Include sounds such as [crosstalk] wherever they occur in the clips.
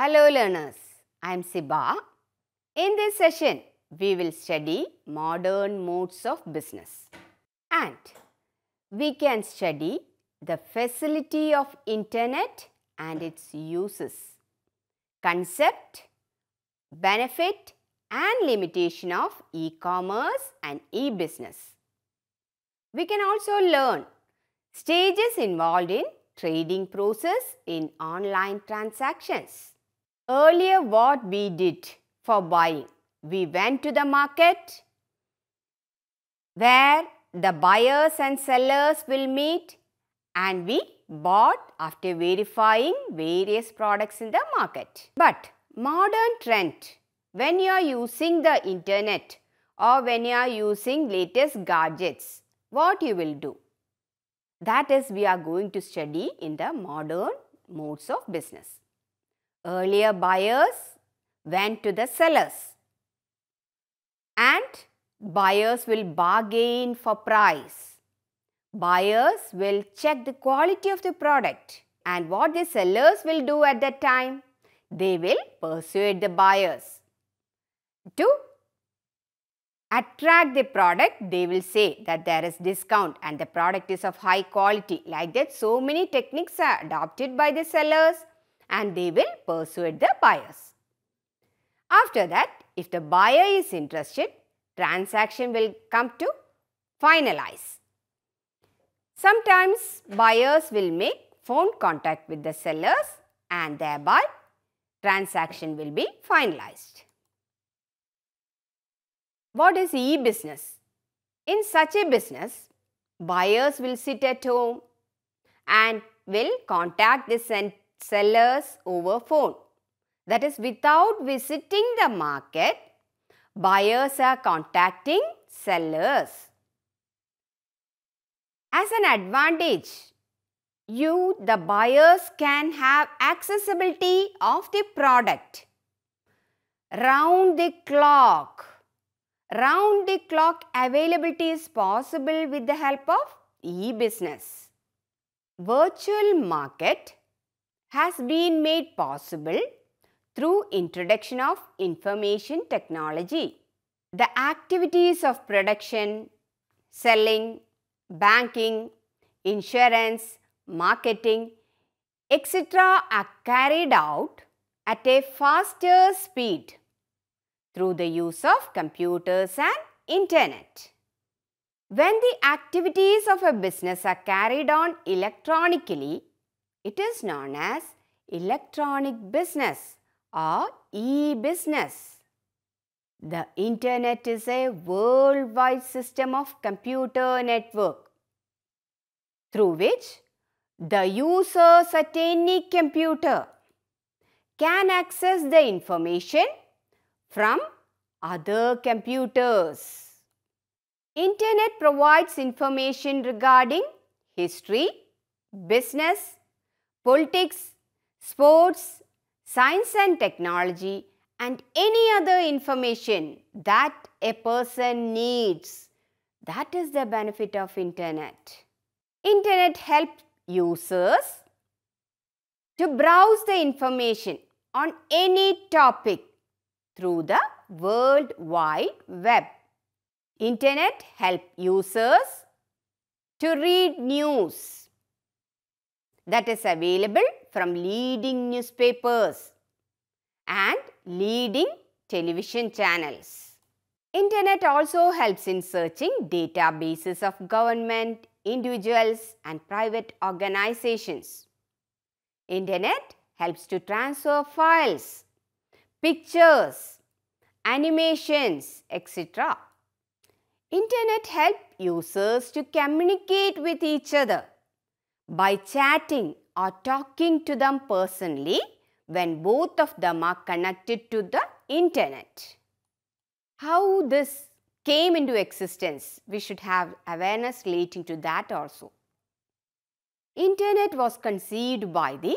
Hello learners, I am Siba. In this session, we will study modern modes of business and we can study the facility of internet and its uses, concept, benefit and limitation of e-commerce and e-business. We can also learn stages involved in trading process in online transactions Earlier what we did for buying, we went to the market where the buyers and sellers will meet and we bought after verifying various products in the market. But modern trend, when you are using the internet or when you are using latest gadgets, what you will do? That is we are going to study in the modern modes of business. Earlier buyers went to the sellers and buyers will bargain for price. Buyers will check the quality of the product and what the sellers will do at that time, they will persuade the buyers. To attract the product, they will say that there is discount and the product is of high quality. Like that, so many techniques are adopted by the sellers and they will persuade the buyers. After that, if the buyer is interested, transaction will come to finalize. Sometimes buyers will make phone contact with the sellers and thereby transaction will be finalized. What is e-business? In such a business, buyers will sit at home and will contact the sellers over phone. That is without visiting the market, buyers are contacting sellers. As an advantage, you, the buyers can have accessibility of the product. Round the clock. Round the clock availability is possible with the help of e-business. Virtual market has been made possible through introduction of information technology. The activities of production, selling, banking, insurance, marketing, etc. are carried out at a faster speed through the use of computers and internet. When the activities of a business are carried on electronically, it is known as electronic business or e-business. The internet is a worldwide system of computer network through which the users at any computer can access the information from other computers. Internet provides information regarding history, business, politics, sports, science and technology and any other information that a person needs. That is the benefit of internet. Internet helps users to browse the information on any topic through the World Wide Web. Internet help users to read news that is available from leading newspapers and leading television channels. Internet also helps in searching databases of government, individuals and private organizations. Internet helps to transfer files, pictures, animations, etc. Internet helps users to communicate with each other by chatting or talking to them personally when both of them are connected to the internet. How this came into existence, we should have awareness relating to that also. Internet was conceived by the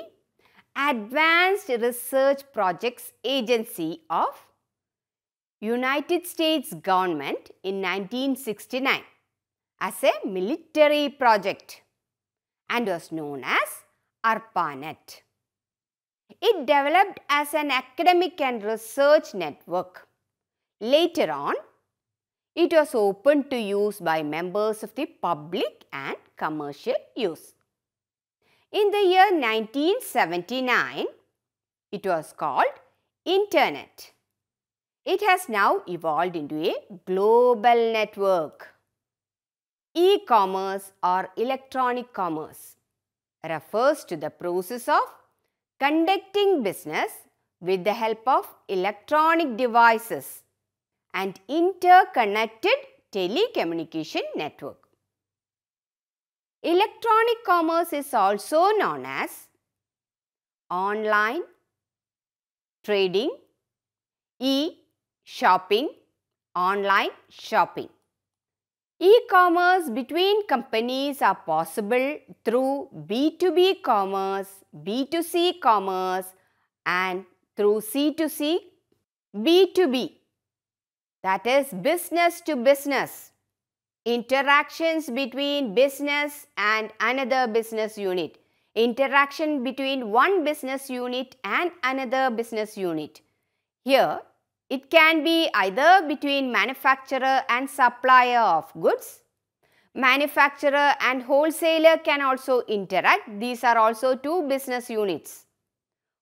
Advanced Research Projects Agency of United States government in 1969 as a military project and was known as ARPANET. It developed as an academic and research network. Later on, it was open to use by members of the public and commercial use. In the year 1979, it was called Internet. It has now evolved into a global network. E-commerce or electronic commerce refers to the process of conducting business with the help of electronic devices and interconnected telecommunication network. Electronic commerce is also known as online, trading, e-shopping, online shopping. E-commerce between companies are possible through B2B commerce, B2C commerce and through C2C, B2B that is business to business, interactions between business and another business unit, interaction between one business unit and another business unit. Here it can be either between manufacturer and supplier of goods. Manufacturer and wholesaler can also interact. These are also two business units.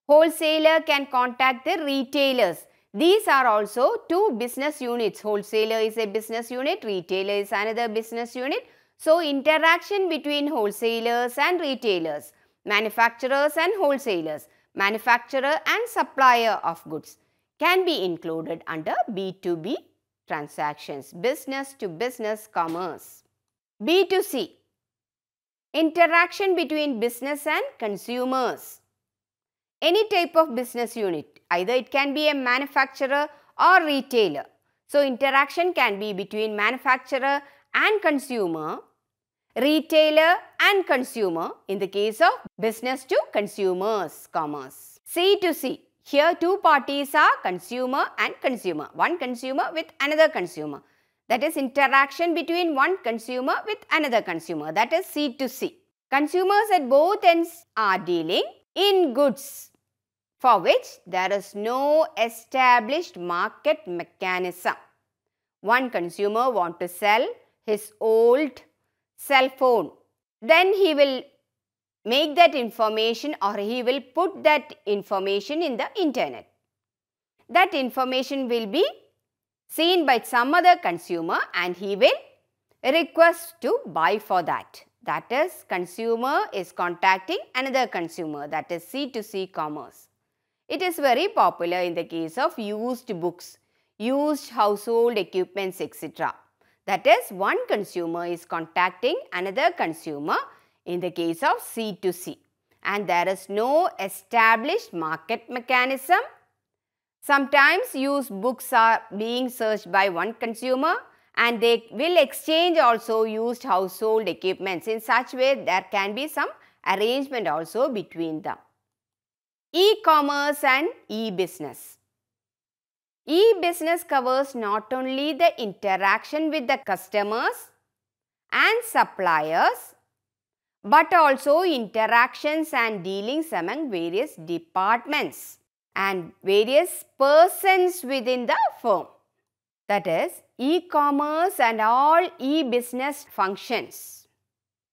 Wholesaler can contact the retailers. These are also two business units. Wholesaler is a business unit, retailer is another business unit. So, interaction between wholesalers and retailers, manufacturers and wholesalers, manufacturer and supplier of goods can be included under B2B transactions, business to business commerce. B2C, interaction between business and consumers. Any type of business unit, either it can be a manufacturer or retailer. So, interaction can be between manufacturer and consumer, retailer and consumer in the case of business to consumers commerce. C to C, here two parties are consumer and consumer, one consumer with another consumer. That is interaction between one consumer with another consumer, that is C to C. Consumers at both ends are dealing in goods for which there is no established market mechanism. One consumer want to sell his old cell phone. Then he will make that information or he will put that information in the internet. That information will be seen by some other consumer and he will request to buy for that. That is consumer is contacting another consumer that is C2C commerce. It is very popular in the case of used books, used household equipments etc. That is one consumer is contacting another consumer in the case of C2C and there is no established market mechanism. Sometimes used books are being searched by one consumer and they will exchange also used household equipments. In such way, there can be some arrangement also between them. E-commerce and e-business. E-business covers not only the interaction with the customers and suppliers but also interactions and dealings among various departments and various persons within the firm. That is, e-commerce and all e-business functions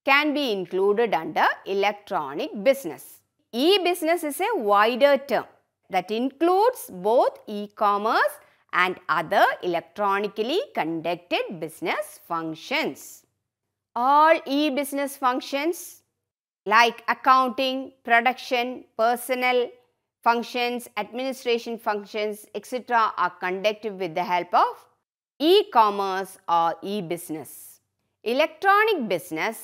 can be included under electronic business. E-business is a wider term that includes both e-commerce and other electronically conducted business functions all e-business functions like accounting, production, personnel functions, administration functions, etc. are conducted with the help of e-commerce or e-business. Electronic business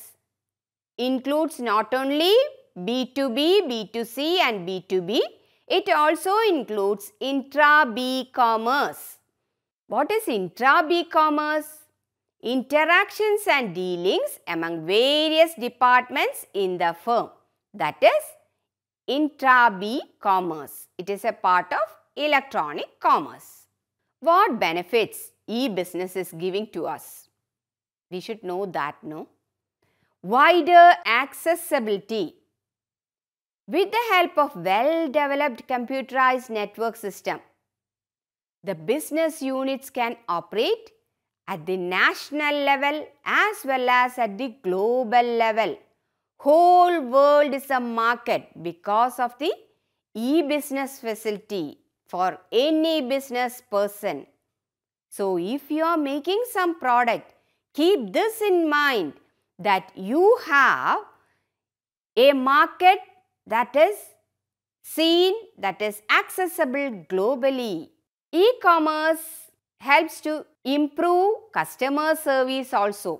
includes not only B2B, B2C and B2B, it also includes intra-B commerce. What is intra-B commerce? interactions and dealings among various departments in the firm. That is intra-B commerce. It is a part of electronic commerce. What benefits e-business is giving to us? We should know that, no? Wider accessibility. With the help of well-developed computerized network system, the business units can operate at the national level as well as at the global level. Whole world is a market because of the e-business facility for any business person. So, if you are making some product, keep this in mind that you have a market that is seen, that is accessible globally. E-commerce helps to improve customer service also.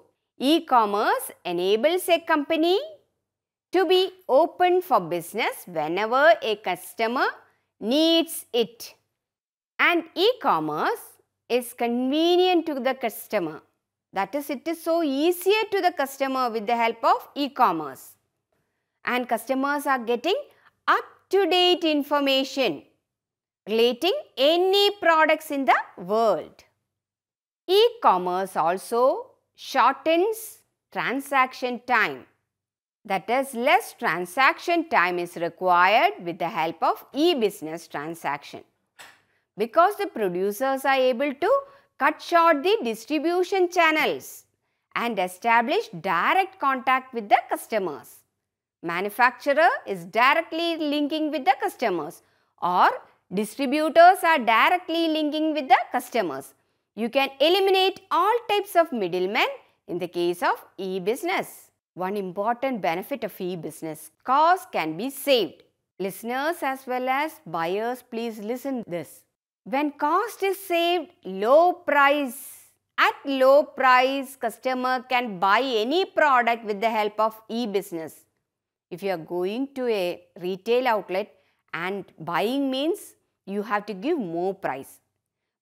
E-commerce enables a company to be open for business whenever a customer needs it. And e-commerce is convenient to the customer. That is, it is so easier to the customer with the help of e-commerce. And customers are getting up-to-date information relating any products in the world. E-commerce also shortens transaction time. That is less transaction time is required with the help of e-business transaction. Because the producers are able to cut short the distribution channels and establish direct contact with the customers. Manufacturer is directly linking with the customers or Distributors are directly linking with the customers. You can eliminate all types of middlemen in the case of e-business. One important benefit of e-business, cost can be saved. Listeners as well as buyers, please listen this. When cost is saved, low price at low price, customer can buy any product with the help of e-business. If you are going to a retail outlet, and buying means you have to give more price.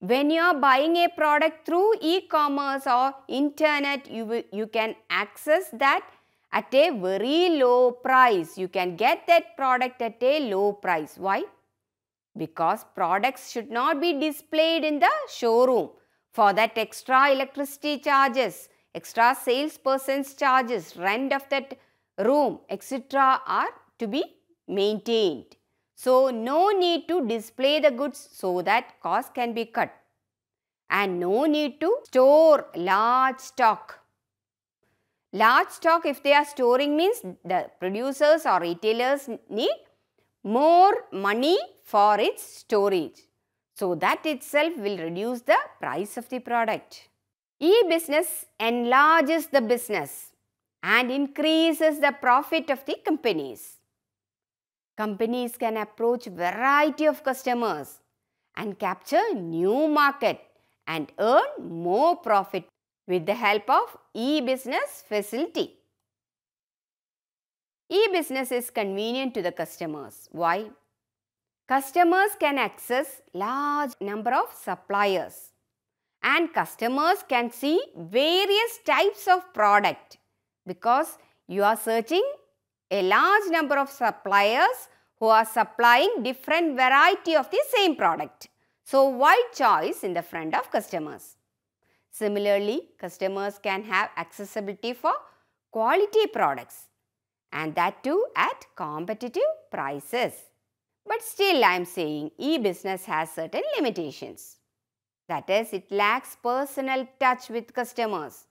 When you are buying a product through e-commerce or internet, you, you can access that at a very low price. You can get that product at a low price. Why? Because products should not be displayed in the showroom. For that extra electricity charges, extra salesperson's charges, rent of that room, etc. are to be maintained. So, no need to display the goods so that cost can be cut and no need to store large stock. Large stock if they are storing means the producers or retailers need more money for its storage. So, that itself will reduce the price of the product. E-business enlarges the business and increases the profit of the companies. Companies can approach variety of customers and capture new market and earn more profit with the help of e-business facility. E-business is convenient to the customers. Why? Customers can access large number of suppliers and customers can see various types of product because you are searching a large number of suppliers who are supplying different variety of the same product. So, wide choice in the front of customers. Similarly, customers can have accessibility for quality products and that too at competitive prices. But still I am saying e-business has certain limitations. That is, it lacks personal touch with customers.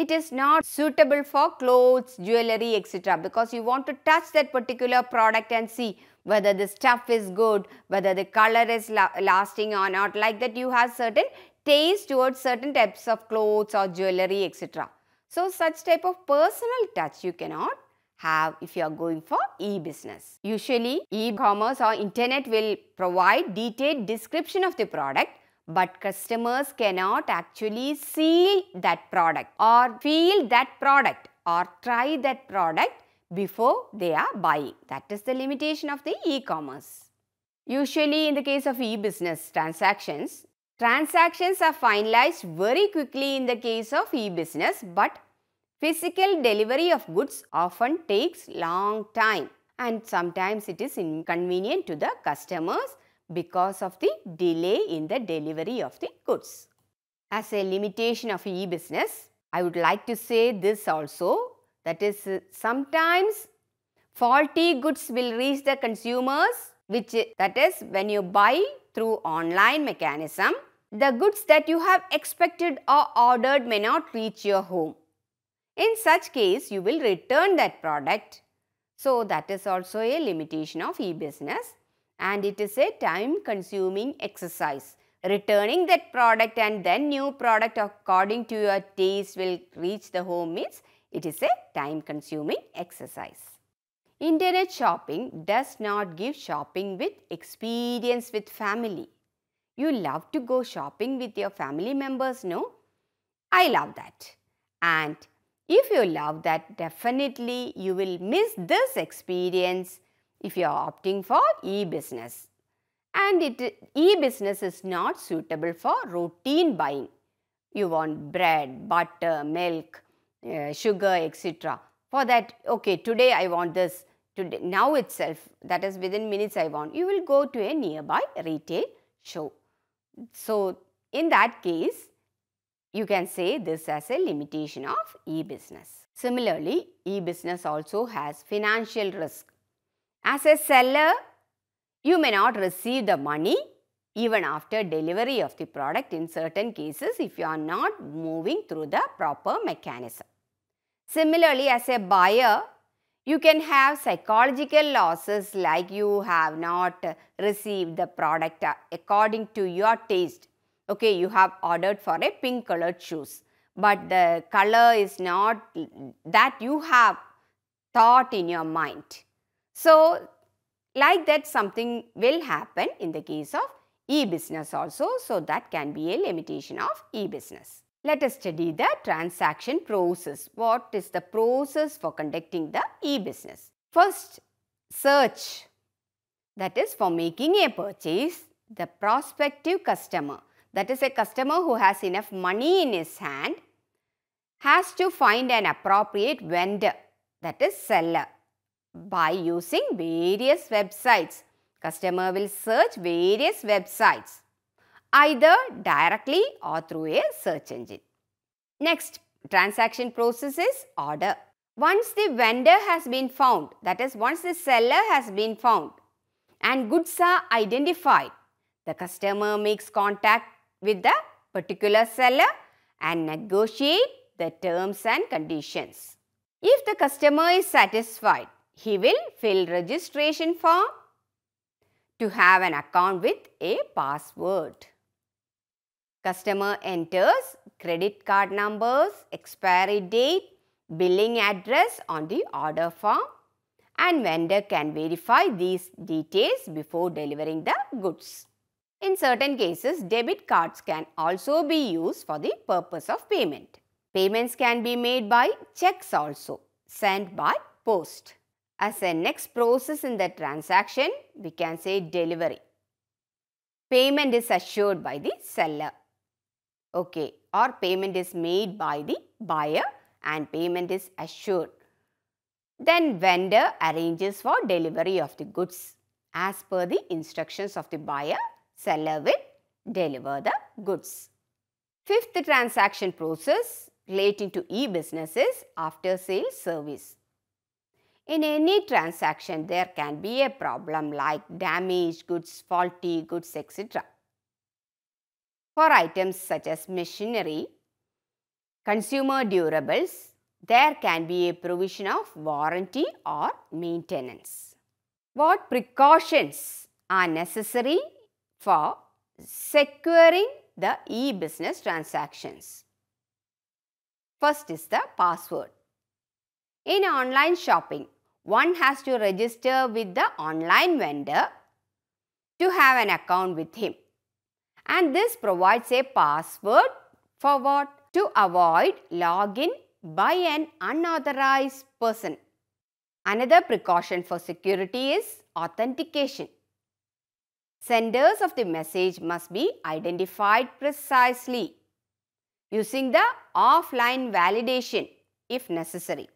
It is not suitable for clothes, jewelry, etc. because you want to touch that particular product and see whether the stuff is good, whether the color is la lasting or not. Like that you have certain taste towards certain types of clothes or jewelry, etc. So, such type of personal touch you cannot have if you are going for e-business. Usually, e-commerce or internet will provide detailed description of the product but customers cannot actually see that product or feel that product or try that product before they are buying. That is the limitation of the e-commerce. Usually in the case of e-business transactions, transactions are finalized very quickly in the case of e-business but physical delivery of goods often takes long time and sometimes it is inconvenient to the customers because of the delay in the delivery of the goods. As a limitation of e-business, I would like to say this also that is uh, sometimes faulty goods will reach the consumers which uh, that is when you buy through online mechanism the goods that you have expected or ordered may not reach your home. In such case, you will return that product. So, that is also a limitation of e-business and it is a time consuming exercise. Returning that product and then new product according to your taste will reach the home means it is a time consuming exercise. Internet shopping does not give shopping with experience with family. You love to go shopping with your family members, no? I love that. And if you love that, definitely you will miss this experience if you are opting for e-business. And e-business is not suitable for routine buying. You want bread, butter, milk, uh, sugar, etc. For that, okay, today I want this, today, now itself, that is within minutes I want, you will go to a nearby retail show. So, in that case, you can say this as a limitation of e-business. Similarly, e-business also has financial risk. As a seller, you may not receive the money even after delivery of the product in certain cases if you are not moving through the proper mechanism. Similarly, as a buyer, you can have psychological losses like you have not received the product uh, according to your taste. Okay, you have ordered for a pink colored shoes, but the color is not that you have thought in your mind. So, like that something will happen in the case of e-business also. So, that can be a limitation of e-business. Let us study the transaction process. What is the process for conducting the e-business? First, search that is for making a purchase, the prospective customer that is a customer who has enough money in his hand has to find an appropriate vendor that is seller by using various websites. Customer will search various websites either directly or through a search engine. Next, transaction process is order. Once the vendor has been found, that is once the seller has been found and goods are identified, the customer makes contact with the particular seller and negotiate the terms and conditions. If the customer is satisfied, he will fill registration form to have an account with a password. Customer enters credit card numbers, expiry date, billing address on the order form and vendor can verify these details before delivering the goods. In certain cases, debit cards can also be used for the purpose of payment. Payments can be made by checks also, sent by post. As a next process in the transaction, we can say delivery. Payment is assured by the seller. Okay, or payment is made by the buyer and payment is assured. Then vendor arranges for delivery of the goods. As per the instructions of the buyer, seller will deliver the goods. Fifth transaction process relating to e-businesses after sales service. In any transaction, there can be a problem like damaged goods, faulty goods, etc. For items such as machinery, consumer durables, there can be a provision of warranty or maintenance. What precautions are necessary for securing the e-business transactions? First is the password. In online shopping, one has to register with the online vendor to have an account with him. And this provides a password for what? To avoid login by an unauthorized person. Another precaution for security is authentication. Senders of the message must be identified precisely using the offline validation if necessary.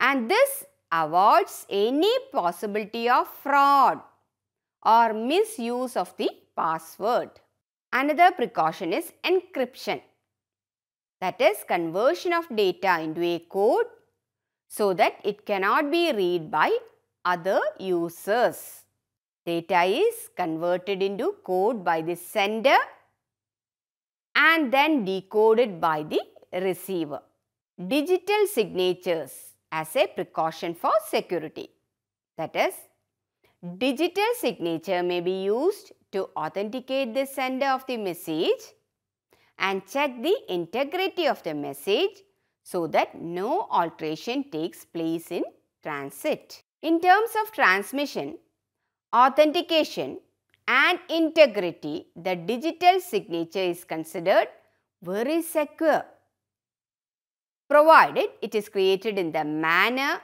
And this avoids any possibility of fraud or misuse of the password. Another precaution is encryption that is conversion of data into a code so that it cannot be read by other users. Data is converted into code by the sender and then decoded by the receiver. Digital signatures as a precaution for security. That is, digital signature may be used to authenticate the sender of the message and check the integrity of the message so that no alteration takes place in transit. In terms of transmission, authentication and integrity, the digital signature is considered very secure provided it is created in the manner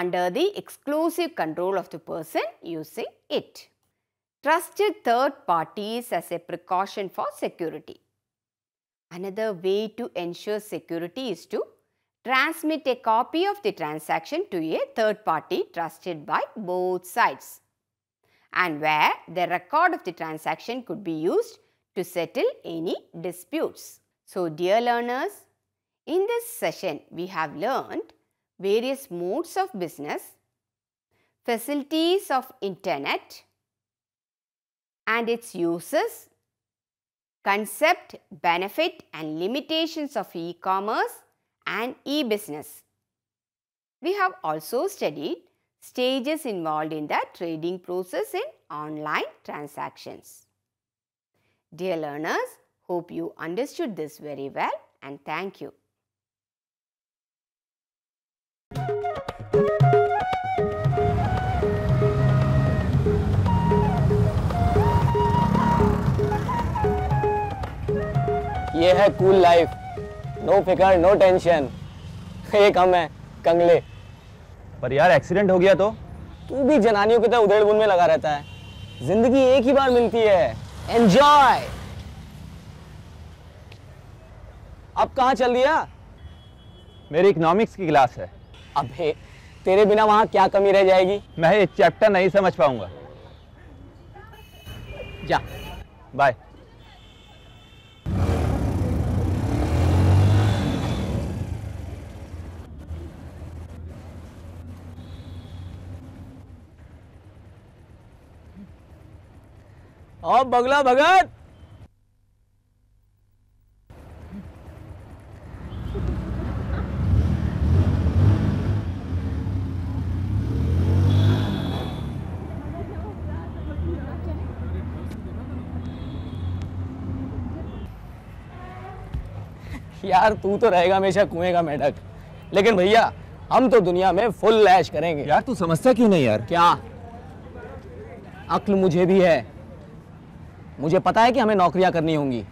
under the exclusive control of the person using it. Trusted third parties as a precaution for security. Another way to ensure security is to transmit a copy of the transaction to a third party trusted by both sides and where the record of the transaction could be used to settle any disputes. So, dear learners, in this session, we have learned various modes of business, facilities of internet and its uses, concept, benefit and limitations of e-commerce and e-business. We have also studied stages involved in the trading process in online transactions. Dear learners, hope you understood this very well and thank you. ये है cool life no फिकर no tension एक हम है कंगले पर यार accident हो गया तो तू भी जनानियों की तरह उधेड़ बुन में लगा रहता है जिंदगी एक ही बार मिलती है एंजॉय अब कहाँ चल दिया मेरी इकोनॉमिक्स की क्लास है अबे तेरे बिना वहां क्या कमी रह जाएगी मैं ये चैप्टर नहीं समझ पाऊंगा जा बाय और बगला भगत यार तू तो रहेगा हमेशा कुएं का मेढक लेकिन भैया हम तो दुनिया में फुल लैश करेंगे यार तू समझता क्यों नहीं यार क्या अक्ल मुझे भी है मुझे पता है कि हमें नौकरियां करनी होंगी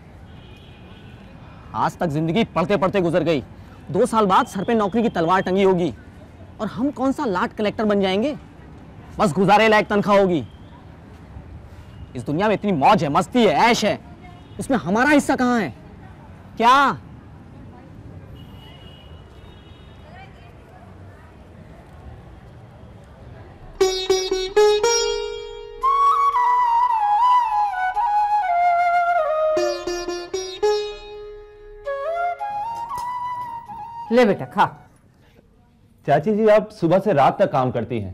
आज तक जिंदगी पढ़ते पढ़ते गुजर गई दो साल बाद सर पे नौकरी की तलवार टंगी होगी और हम कौन सा लाट कलेक्टर बन जाएंगे बस गुजारे लायक तनख्वाह होगी इस दुनिया में इतनी मौज है मस्ती है ऐश है उसमें हमारा हिस्सा कहाँ है क्या ले बेटा खा चाची जी आप सुबह से रात तक काम करती हैं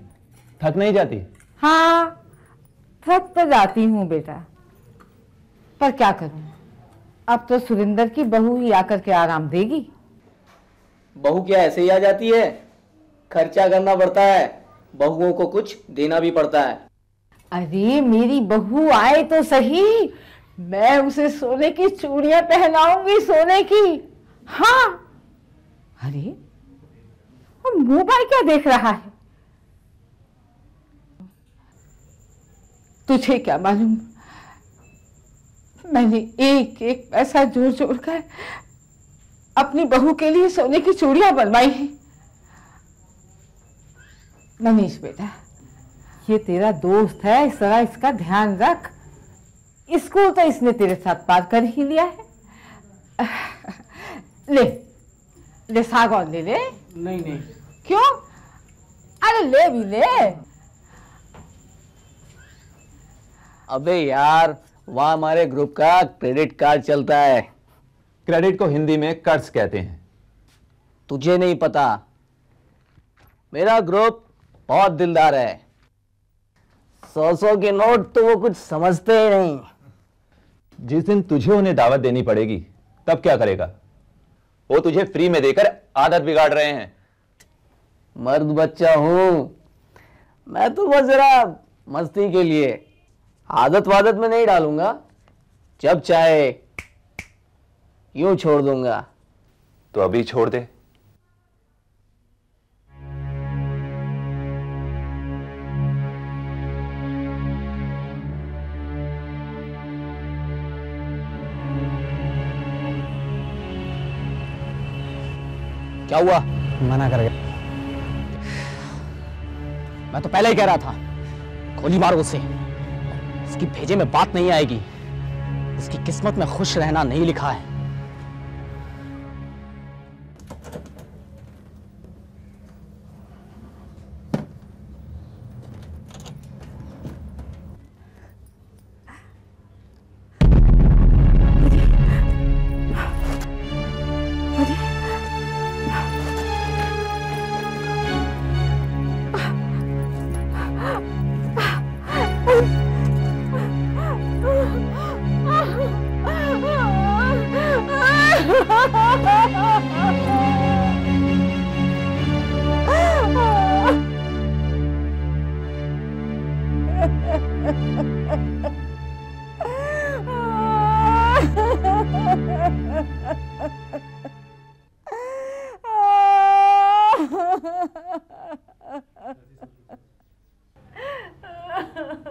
थक नहीं जाती हाँ थक तो जाती हूँ बेटा पर क्या करूँ अब तो सुरेंदर की बहू ही आकर के आराम देगी बहू क्या ऐसे ही आ जाती है खर्चा करना पड़ता है बहुओं को कुछ देना भी पड़ता है अरे मेरी बहू आए तो सही मैं उसे सोने की चूड़ियां पहनाऊंगी सोने की हाँ अरे मोबाइल क्या देख रहा है तुझे क्या मालूम मैंने एक एक पैसा जोड़ जोड़ कर अपनी बहू के लिए सोने की चूड़ियां बनवाई है मनीष बेटा ये तेरा दोस्त है इस तरह इसका ध्यान रख स्कूल तो इसने तेरे साथ पार कर ही लिया है [laughs] ले ले सागौन ले ले नहीं नहीं क्यों अरे ले भी ले अबे यार वहां हमारे ग्रुप का क्रेडिट कार्ड चलता है क्रेडिट को हिंदी में कर्ज कहते हैं तुझे नहीं पता मेरा ग्रुप बहुत दिलदार है सौ सौ के नोट तो वो कुछ समझते ही नहीं जिस दिन तुझे उन्हें दावत देनी पड़ेगी तब क्या करेगा वो तुझे फ्री में देकर आदत बिगाड़ रहे हैं मर्द बच्चा हूं मैं तो बस जरा मस्ती के लिए आदत वादत में नहीं डालूंगा जब चाहे यूं छोड़ दूंगा तो अभी छोड़ दे क्या हुआ मना कर गया मैं तो पहले ही कह रहा था गोली मारो उसे इसकी भेजे में बात नहीं आएगी इसकी किस्मत में खुश रहना नहीं लिखा है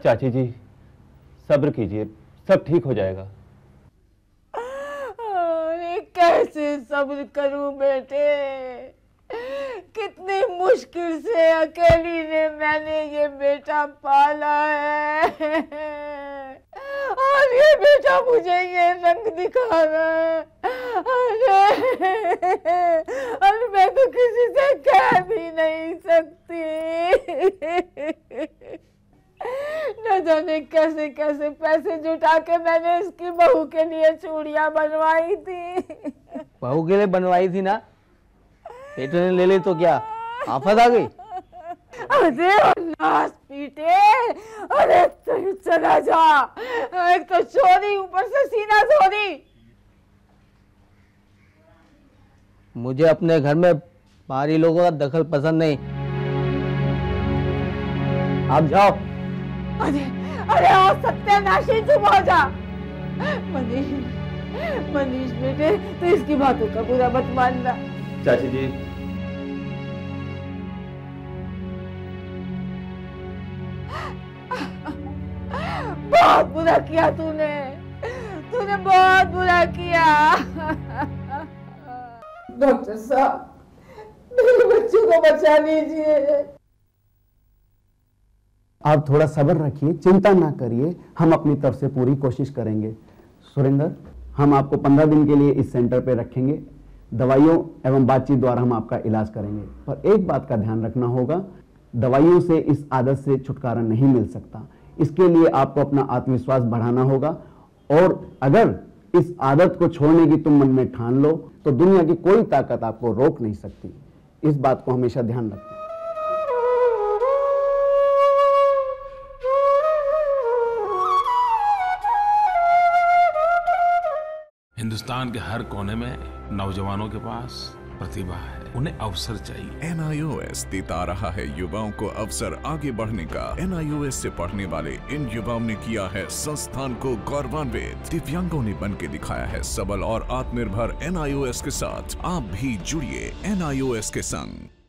चाची जी सब्र कीजिए सब ठीक हो जाएगा कैसे सब्र करूं बेटे कितनी मुश्किल से अकेली ने मैंने ये बेटा पाला है और ये बेटा मुझे ये रंग दिखा रहा है अरे और मैं तो किसी से कह भी नहीं सकती न जाने कैसे कैसे पैसे जुटा के मैंने इसकी बहू के लिए चूड़िया बनवाई थी बहू के लिए बनवाई थी ना पेटन ले ले तो क्या आफत आ गई अरे नाश पीटे अरे तो चला जा एक तो छोड़ी ऊपर से सीना छोड़ी मुझे अपने घर में बाहरी लोगों का दखल पसंद नहीं आप जाओ अरे अरे ओ सत्यानाशी चुप हो जा मनीष मनीष बेटे तो इसकी बातों का बुरा मत मानना चाची जी बहुत बुरा किया तूने तूने बहुत बुरा किया डॉक्टर साहब मेरे बच्चों को बचा लीजिए आप थोड़ा सब्र रखिए चिंता ना करिए हम अपनी तरफ से पूरी कोशिश करेंगे सुरेंद्र हम आपको पंद्रह दिन के लिए इस सेंटर पे रखेंगे दवाइयों एवं बातचीत द्वारा हम आपका इलाज करेंगे पर एक बात का ध्यान रखना होगा दवाइयों से इस आदत से छुटकारा नहीं मिल सकता इसके लिए आपको अपना आत्मविश्वास बढ़ाना होगा और अगर इस आदत को छोड़ने की तुम मन में ठान लो तो दुनिया की कोई ताकत आपको रोक नहीं सकती इस बात को हमेशा ध्यान रखना हिंदुस्तान के हर कोने में नौजवानों के पास प्रतिभा है उन्हें अवसर चाहिए एन आई ओ एस देता रहा है युवाओं को अवसर आगे बढ़ने का एन आई ओ एस ऐसी पढ़ने वाले इन युवाओं ने किया है संस्थान को गौरवान्वित दिव्यांगों ने बन के दिखाया है सबल और आत्मनिर्भर एन आई ओ एस के साथ आप भी जुड़िए एन आई ओ एस के संग